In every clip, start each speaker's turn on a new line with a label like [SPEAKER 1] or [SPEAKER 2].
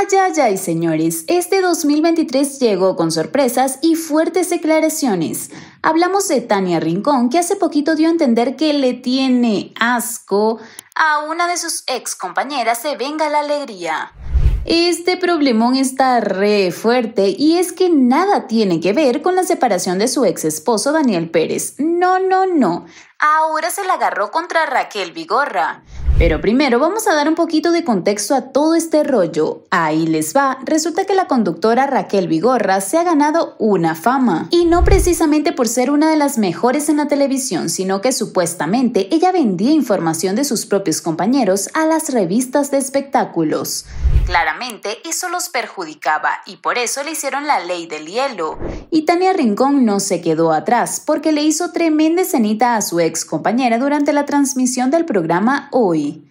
[SPEAKER 1] Ay, ay, señores, este 2023 llegó con sorpresas y fuertes declaraciones. Hablamos de Tania Rincón, que hace poquito dio a entender que le tiene asco a una de sus ex compañeras de Venga la Alegría. Este problemón está re fuerte y es que nada tiene que ver con la separación de su ex esposo Daniel Pérez. No, no, no. Ahora se la agarró contra Raquel Vigorra. Pero primero vamos a dar un poquito de contexto a todo este rollo. Ahí les va. Resulta que la conductora Raquel Vigorra se ha ganado una fama. Y no precisamente por ser una de las mejores en la televisión, sino que supuestamente ella vendía información de sus propios compañeros a las revistas de espectáculos. Claramente eso los perjudicaba y por eso le hicieron la ley del hielo. Y Tania Rincón no se quedó atrás porque le hizo tremenda escenita a su ex compañera durante la transmisión del programa Hoy.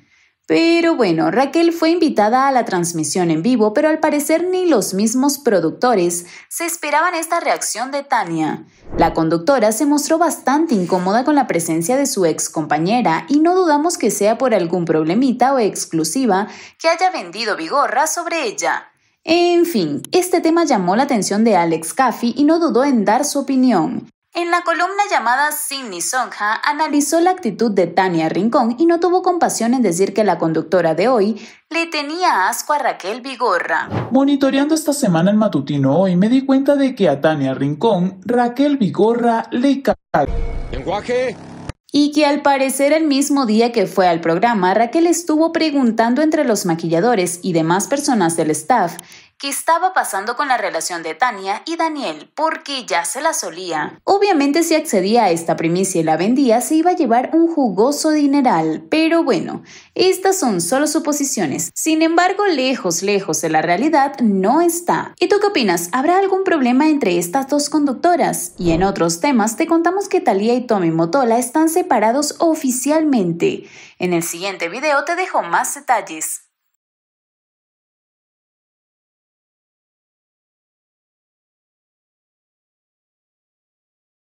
[SPEAKER 1] Pero bueno, Raquel fue invitada a la transmisión en vivo, pero al parecer ni los mismos productores se esperaban esta reacción de Tania. La conductora se mostró bastante incómoda con la presencia de su ex compañera y no dudamos que sea por algún problemita o exclusiva que haya vendido Vigorra sobre ella. En fin, este tema llamó la atención de Alex Caffey y no dudó en dar su opinión. En la columna llamada Sidney Sonja analizó la actitud de Tania Rincón y no tuvo compasión en decir que la conductora de hoy le tenía asco a Raquel Vigorra. Monitoreando esta semana el matutino hoy, me di cuenta de que a Tania Rincón, Raquel Vigorra le caga. ¿Lenguaje? Y que al parecer el mismo día que fue al programa, Raquel estuvo preguntando entre los maquilladores y demás personas del staff qué estaba pasando con la relación de Tania y Daniel, porque ya se la solía. Obviamente si accedía a esta primicia y la vendía, se iba a llevar un jugoso dineral, pero bueno, estas son solo suposiciones. Sin embargo, lejos, lejos de la realidad no está. ¿Y tú qué opinas? ¿Habrá algún problema entre estas dos conductoras? Y en otros temas, te contamos que Talía y Tommy Motola están separados oficialmente. En el siguiente video te dejo más detalles.